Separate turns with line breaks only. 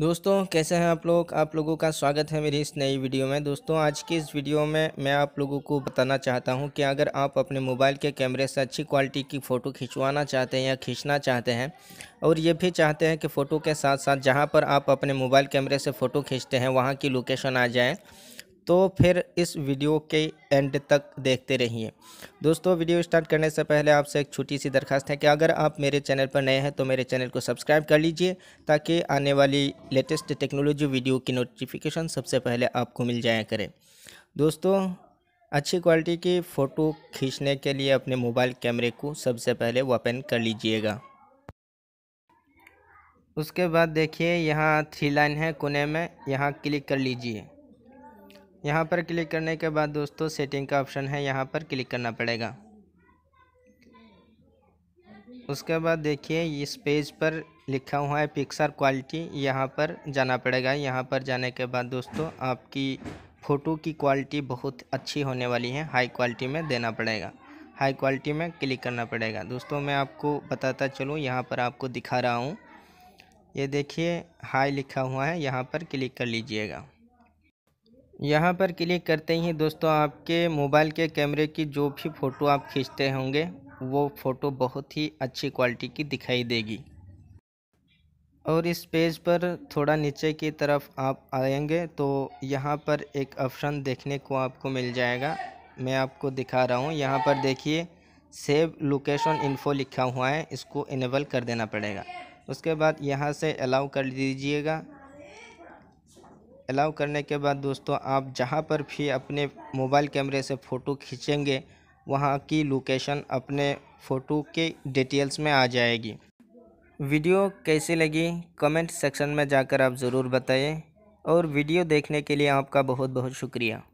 दोस्तों कैसे हैं आप लोग आप लोगों का स्वागत है मेरी इस नई वीडियो में दोस्तों आज की इस वीडियो में मैं आप लोगों को बताना चाहता हूं कि अगर आप अपने मोबाइल के कैमरे से अच्छी क्वालिटी की फ़ोटो खिंचवाना चाहते हैं या खींचना चाहते हैं और ये भी चाहते हैं कि फ़ोटो के साथ साथ जहां पर आप अपने मोबाइल कैमरे से फ़ोटो खींचते हैं वहाँ की लोकेशन आ जाए तो फिर इस वीडियो के एंड तक देखते रहिए दोस्तों वीडियो स्टार्ट करने से पहले आपसे एक छोटी सी दरखास्त है कि अगर आप मेरे चैनल पर नए हैं तो मेरे चैनल को सब्सक्राइब कर लीजिए ताकि आने वाली लेटेस्ट टेक्नोलॉजी वीडियो की नोटिफिकेशन सबसे पहले आपको मिल जाया करें दोस्तों अच्छी क्वालिटी की फ़ोटो खींचने के लिए अपने मोबाइल कैमरे को सबसे पहले ओपन कर लीजिएगा उसके बाद देखिए यहाँ थ्री लाइन है कोने में यहाँ क्लिक कर लीजिए यहाँ पर क्लिक करने के बाद दोस्तों सेटिंग का ऑप्शन है यहाँ पर क्लिक करना पड़ेगा उसके बाद देखिए इस पेज पर लिखा हुआ है पिक्सर क्वालिटी यहाँ पर जाना पड़ेगा यहाँ पर जाने के बाद दोस्तों आपकी फ़ोटो की क्वालिटी बहुत अच्छी होने वाली है हाई क्वालिटी में देना पड़ेगा हाई क्वालिटी में क्लिक करना पड़ेगा दोस्तों मैं आपको बताता चलूँ यहाँ पर आपको दिखा रहा हूँ ये देखिए हाई लिखा हुआ है यहाँ पर क्लिक कर लीजिएगा यहाँ पर क्लिक करते ही दोस्तों आपके मोबाइल के कैमरे की जो भी फ़ोटो आप खींचते होंगे वो फ़ोटो बहुत ही अच्छी क्वालिटी की दिखाई देगी और इस पेज पर थोड़ा नीचे की तरफ आप आएंगे तो यहाँ पर एक ऑप्शन देखने को आपको मिल जाएगा मैं आपको दिखा रहा हूँ यहाँ पर देखिए सेव लोकेशन इन्फो लिखा हुआ है इसको इनेबल कर देना पड़ेगा उसके बाद यहाँ से अलाउ कर दीजिएगा अलाउ करने के बाद दोस्तों आप जहाँ पर भी अपने मोबाइल कैमरे से फ़ोटो खींचेंगे वहाँ की लोकेशन अपने फ़ोटो के डिटेल्स में आ जाएगी वीडियो कैसी लगी कमेंट सेक्शन में जाकर आप ज़रूर बताइए और वीडियो देखने के लिए आपका बहुत बहुत शुक्रिया